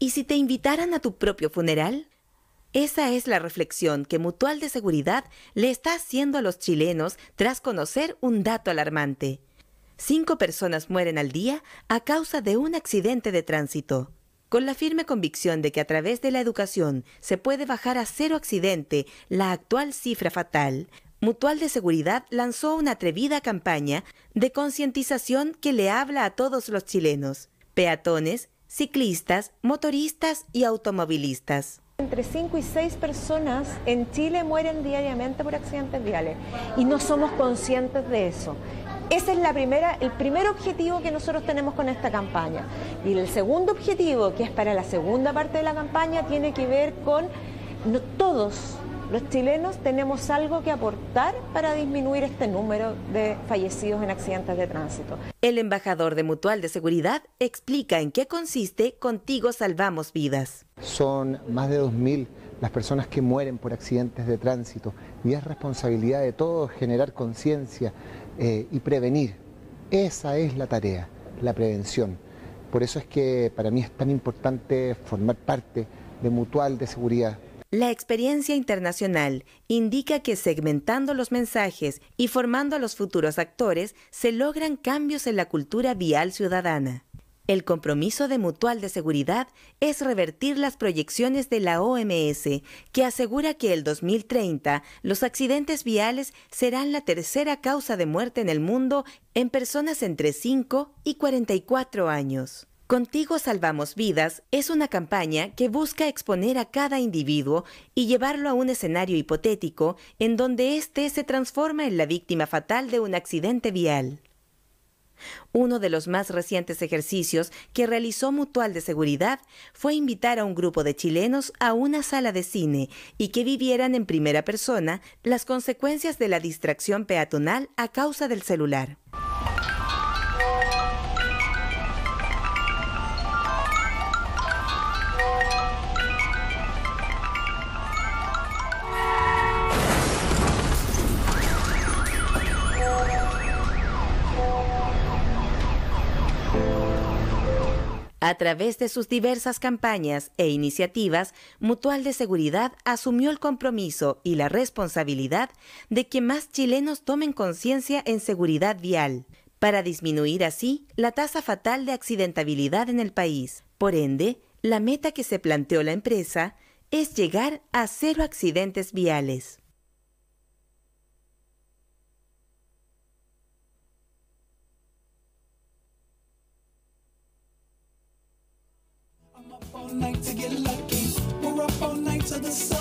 ¿Y si te invitaran a tu propio funeral? Esa es la reflexión que Mutual de Seguridad le está haciendo a los chilenos tras conocer un dato alarmante. Cinco personas mueren al día a causa de un accidente de tránsito. Con la firme convicción de que a través de la educación se puede bajar a cero accidente la actual cifra fatal, Mutual de Seguridad lanzó una atrevida campaña de concientización que le habla a todos los chilenos, peatones, ciclistas, motoristas y automovilistas. Entre 5 y 6 personas en Chile mueren diariamente por accidentes viales y no somos conscientes de eso. Ese es la primera, el primer objetivo que nosotros tenemos con esta campaña. Y el segundo objetivo, que es para la segunda parte de la campaña, tiene que ver con todos los chilenos tenemos algo que aportar para disminuir este número de fallecidos en accidentes de tránsito. El embajador de Mutual de Seguridad explica en qué consiste Contigo Salvamos Vidas. Son más de 2.000 las personas que mueren por accidentes de tránsito y es responsabilidad de todos generar conciencia eh, y prevenir. Esa es la tarea, la prevención. Por eso es que para mí es tan importante formar parte de Mutual de Seguridad, la experiencia internacional indica que segmentando los mensajes y formando a los futuros actores se logran cambios en la cultura vial ciudadana. El compromiso de Mutual de Seguridad es revertir las proyecciones de la OMS, que asegura que el 2030 los accidentes viales serán la tercera causa de muerte en el mundo en personas entre 5 y 44 años. Contigo Salvamos Vidas es una campaña que busca exponer a cada individuo y llevarlo a un escenario hipotético en donde éste se transforma en la víctima fatal de un accidente vial. Uno de los más recientes ejercicios que realizó Mutual de Seguridad fue invitar a un grupo de chilenos a una sala de cine y que vivieran en primera persona las consecuencias de la distracción peatonal a causa del celular. A través de sus diversas campañas e iniciativas, Mutual de Seguridad asumió el compromiso y la responsabilidad de que más chilenos tomen conciencia en seguridad vial, para disminuir así la tasa fatal de accidentabilidad en el país. Por ende, la meta que se planteó la empresa es llegar a cero accidentes viales. to the sun.